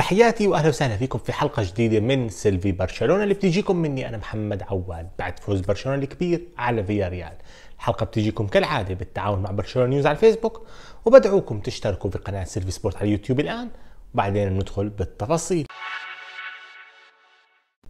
تحياتي واهلا وسهلا فيكم في حلقه جديده من سيلفي برشلونه اللي بتجيكم مني انا محمد عواد بعد فوز برشلونه الكبير على فيا ريال الحلقه بتجيكم كالعاده بالتعاون مع برشلونه نيوز على الفيسبوك وبدعوكم تشتركوا في قناه سيلفي سبورت على اليوتيوب الان وبعدين ندخل بالتفاصيل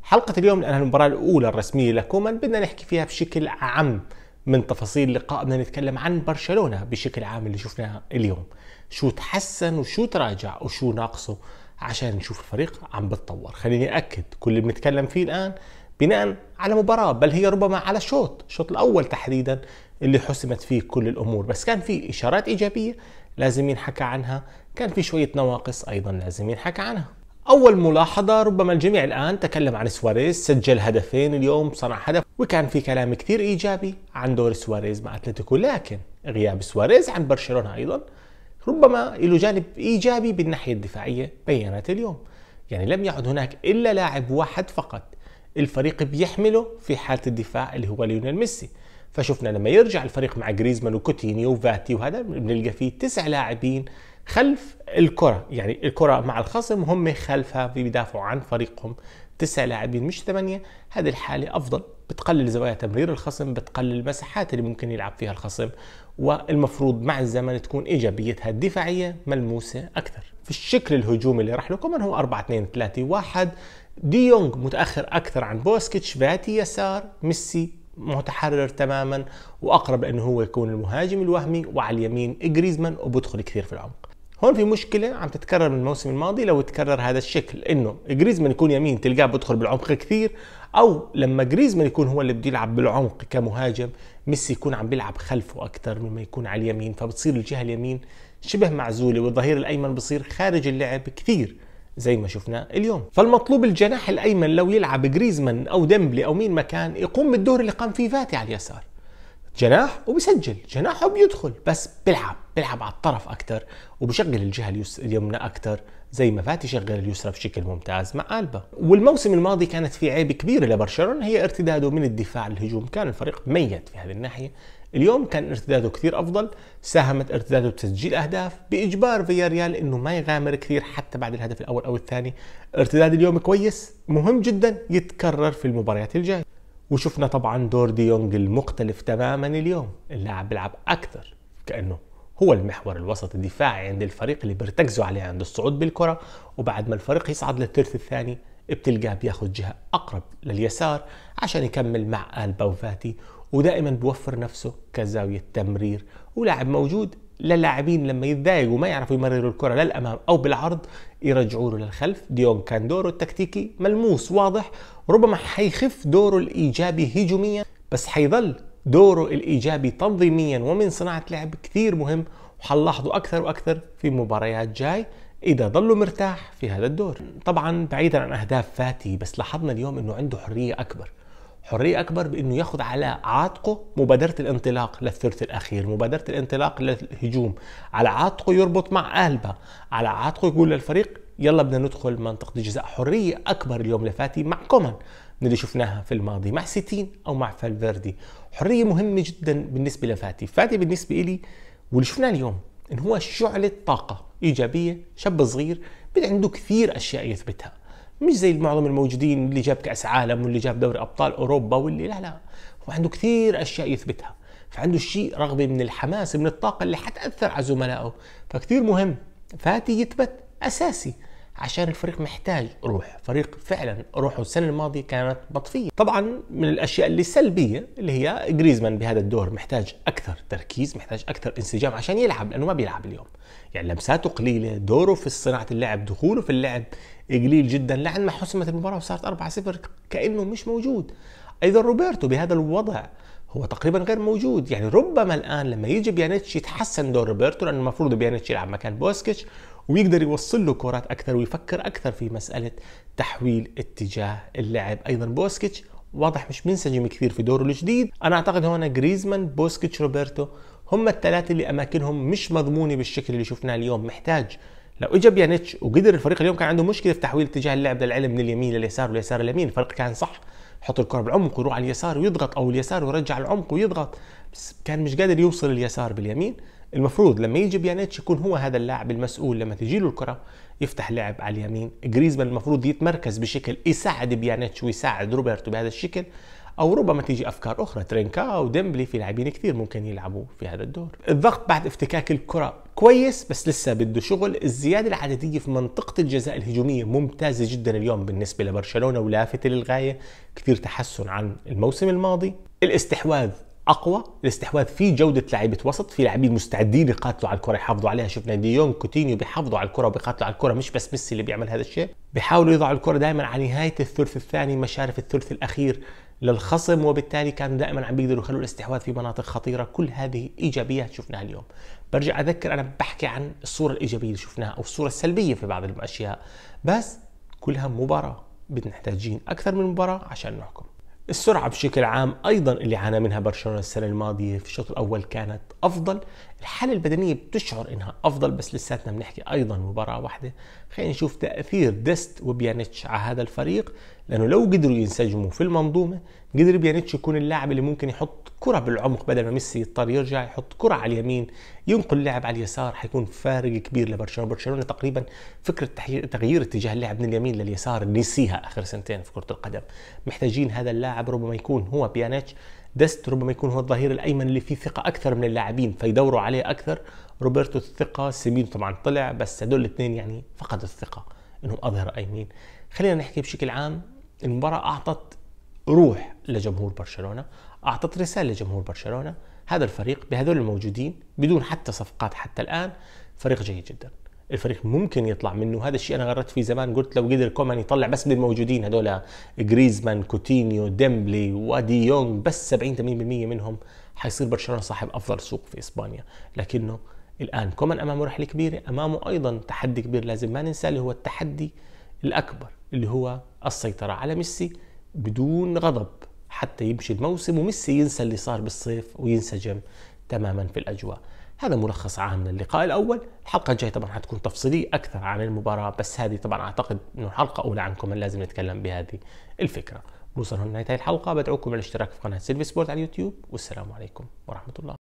حلقة اليوم لأنها المباراة الأولى الرسمية لكومان بدنا نحكي فيها بشكل عام من تفاصيل اللقاء بدنا نتكلم عن برشلونة بشكل عام اللي شفناه اليوم شو تحسن وشو تراجع وشو ناقصه عشان نشوف الفريق عم بتطور خليني أكد كل اللي بنتكلم فيه الآن بناء على مباراة بل هي ربما على شوط الشوط الأول تحديدا اللي حسمت فيه كل الأمور بس كان في إشارات إيجابية لازم ينحكى عنها كان في شوية نواقص أيضا لازم ينحكى عنها أول ملاحظة ربما الجميع الآن تكلم عن سواريز سجل هدفين اليوم صنع هدف وكان في كلام كثير إيجابي عن دور سواريز مع أتلتيكو لكن غياب سواريز عن برشلونة أيضا ربما له جانب ايجابي بالناحيه الدفاعيه بينت اليوم يعني لم يعد هناك الا لاعب واحد فقط الفريق بيحمله في حاله الدفاع اللي هو ليونيل ميسي فشفنا لما يرجع الفريق مع جريزمان وكوتينيو وفاتي وهذا بنلقى فيه تسع لاعبين خلف الكره يعني الكره مع الخصم هم خلفها بيدافعوا عن فريقهم تسع لاعبين مش ثمانيه هذه الحاله افضل بتقلل زوايا تمرير الخصم بتقلل المساحات اللي ممكن يلعب فيها الخصم والمفروض مع الزمن تكون ايجابيتها الدفاعيه ملموسه اكثر. في الشكل الهجومي اللي راح له كمان هو 4 2 3 1 دي يونغ متاخر اكثر عن بوسكيتش فاتي يسار ميسي متحرر تماما واقرب انه هو يكون المهاجم الوهمي وعلى اليمين جريزمان وبدخل كثير في العمق. هون في مشكله عم تتكرر من الموسم الماضي لو تكرر هذا الشكل انه جريزمان يكون يمين تلقاه بدخل بالعمق كثير او لما جريزمان يكون هو اللي بده يلعب بالعمق كمهاجم ميسي يكون عم بيلعب خلفه اكثر مما يكون على اليمين فبتصير الجهه اليمين شبه معزوله والظهير الايمن بصير خارج اللعب كثير زي ما شفنا اليوم فالمطلوب الجناح الايمن لو يلعب جريزمان او ديمبلي او مين مكان يقوم بالدور اللي قام فيه فاتي على اليسار جناح وبسجل جناحه بيدخل بس بيلعب بيلعب على الطرف اكثر وبشغل الجهه اليمنى اكثر زي ما فاتي شغل اليسرى بشكل ممتاز مع البا والموسم الماضي كانت في عيب كبيره لبرشلونه هي ارتداده من الدفاع للهجوم كان الفريق ميت في هذه الناحيه اليوم كان ارتداده كثير افضل ساهمت ارتداده بتسجيل اهداف باجبار فياريال انه ما يغامر كثير حتى بعد الهدف الاول او الثاني ارتداد اليوم كويس مهم جدا يتكرر في المباريات الجايه وشفنا طبعا دور دي يونغ المختلف تماما اليوم اللاعب بيلعب اكثر كانه هو المحور الوسط الدفاعي عند الفريق اللي بيرتكزوا عليه عند الصعود بالكره وبعد ما الفريق يصعد للثلث الثاني بتلقاه بياخذ جهه اقرب لليسار عشان يكمل مع البا وفاتي ودائما بوفر نفسه كزاويه تمرير ولاعب موجود للاعبين لما يتضايقوا وما يعرفوا يمرروا الكره للامام او بالعرض يرجعوا له للخلف ديون كان دوره التكتيكي ملموس واضح ربما حيخف دوره الايجابي هجوميا بس حيظل دوره الايجابي تنظيميا ومن صناعه لعب كثير مهم وحنلاحظه اكثر واكثر في مباريات جاي اذا ظلوا مرتاح في هذا الدور طبعا بعيدا عن اهداف فاتي بس لاحظنا اليوم انه عنده حريه اكبر حريه اكبر بانه ياخذ على عاتقه مبادره الانطلاق للثلث الاخير مبادره الانطلاق للهجوم على عاتقه يربط مع البا على عاتقه يقول للفريق يلا بدنا ندخل منطقه جزاء حريه اكبر اليوم لفاتي مع كومان من اللي شفناها في الماضي مع سيتين او مع فالفيردي حريه مهمه جدا بالنسبه لفاتي فاتي بالنسبه إلي واللي شفناه اليوم ان هو شعله طاقه ايجابيه شاب صغير بده عنده كثير اشياء يثبتها مش زي معظم الموجودين اللي جاب كاس عالم واللي جاب دوري ابطال اوروبا واللي لا لا هو عنده كثير اشياء يثبتها فعنده شيء رغبه من الحماس من الطاقه اللي حتاثر على زملائه فكثير مهم فاتي يثبت اساسي عشان الفريق محتاج روح فريق فعلا روحه السنه الماضيه كانت بطفيه طبعا من الاشياء اللي سلبيه اللي هي جريزمان بهذا الدور محتاج اكثر تركيز محتاج اكثر انسجام عشان يلعب لانه ما بيلعب اليوم يعني لمساته قليله دوره في صناعه اللعب دخوله في اللعب قليل جدا لعن ما حسمت المباراه وصارت 4-0 كانه مش موجود ايضا روبرتو بهذا الوضع هو تقريبا غير موجود يعني ربما الان لما يجي بيانيتش يتحسن دور روبرتو لانه المفروض بيانيتش يلعب مكان بوسكيتش ويقدر يوصل له كرات اكثر ويفكر اكثر في مساله تحويل اتجاه اللعب ايضا بوسكيتش واضح مش منسجم كثير في دوره الجديد انا اعتقد هنا جريزمان بوسكيتش روبرتو هم الثلاثه اللي اماكنهم مش مضمونه بالشكل اللي شفناه اليوم محتاج لو اجى بيانيتش وقدر الفريق اليوم كان عنده مشكله في تحويل اتجاه اللعب للعلم من اليمين لليسار واليسار لليمين الفريق كان صح حط الكره بالعمق ويروح على اليسار ويضغط او اليسار ويرجع العمق ويضغط بس كان مش قادر يوصل اليسار باليمين المفروض لما يجي بيانيتش يكون هو هذا اللاعب المسؤول لما تجي له الكره يفتح لعب على اليمين جريزمان المفروض يتمركز بشكل يساعد بيانيتش ويساعد روبرتو بهذا الشكل او ربما تيجي افكار اخرى ترينكا وديمبلي في لاعبين كثير ممكن يلعبوا في هذا الدور الضغط بعد افتكاك الكره كويس بس لسه بده شغل الزياده العدديه في منطقه الجزاء الهجوميه ممتازه جدا اليوم بالنسبه لبرشلونه ولافته للغايه كثير تحسن عن الموسم الماضي الاستحواذ اقوى الاستحواذ فيه جوده لعيبه وسط في لاعبين مستعدين يقاتلوا على الكره يحافظوا عليها شفنا ديون كوتينيو بيحافظوا على الكره وبيقاتلوا على الكره مش بس ميسي اللي بيعمل هذا الشيء بيحاولوا يضعوا الكره دائما على نهايه الثلث الثاني مشارف الثلث الاخير للخصم وبالتالي كانوا دائما عم بيقدروا يخلوا الاستحواذ في مناطق خطيره كل هذه ايجابيات شفناها اليوم برجع اذكر انا بحكي عن الصوره الايجابيه اللي شفناها او الصوره السلبيه في بعض الاشياء بس كلها مباراه بدنا محتاجين اكثر من مباراه عشان نحكم السرعة بشكل عام أيضا اللي عانى منها برشلونة السنة الماضية في الشوط الأول كانت أفضل الحالة البدنية بتشعر إنها أفضل بس لساتنا بنحكي أيضا مباراة واحدة خلينا نشوف تأثير ديست وبيانيتش على هذا الفريق لأنه لو قدروا ينسجموا في المنظومة قدر بيانيتش يكون اللاعب اللي ممكن يحط كرة بالعمق بدل ما ميسي يضطر يرجع يحط كرة على اليمين ينقل اللعب على اليسار حيكون فارق كبير لبرشلونة برشلونة تقريبا فكرة تغيير اتجاه اللعب من اليمين لليسار نسيها آخر سنتين في كرة القدم محتاجين هذا اللاعب ربما يكون هو بيانيتش دست ربما يكون هو الظهير الايمن اللي فيه ثقه اكثر من اللاعبين فيدوروا عليه اكثر روبرتو الثقه سيمينو طبعا طلع بس هدول الاثنين يعني فقدوا الثقه انهم اظهر ايمين خلينا نحكي بشكل عام المباراه اعطت روح لجمهور برشلونه أعطت رسالة لجمهور برشلونة هذا الفريق بهذول الموجودين بدون حتى صفقات حتى الآن فريق جيد جدا الفريق ممكن يطلع منه هذا الشيء انا غردت فيه زمان قلت لو قدر كومان يطلع بس بالموجودين هذول جريزمان كوتينيو ديمبلي وادي يونغ بس 70 80% منهم حيصير برشلونه صاحب افضل سوق في اسبانيا لكنه الان كومان امامه رحله كبيره امامه ايضا تحدي كبير لازم ما ننساه اللي هو التحدي الاكبر اللي هو السيطره على ميسي بدون غضب حتى يمشي الموسم وميسي ينسى اللي صار بالصيف وينسجم تماما في الاجواء هذا ملخص عام للقاء الاول الحلقه الجايه طبعا حتكون تفصيليه اكثر عن المباراه بس هذه طبعا اعتقد انه حلقه اولى عنكم لازم نتكلم بهذه الفكره نوصل هنا لنهايه الحلقه بدعوكم للاشتراك في قناه سيلفي سبورت على اليوتيوب والسلام عليكم ورحمه الله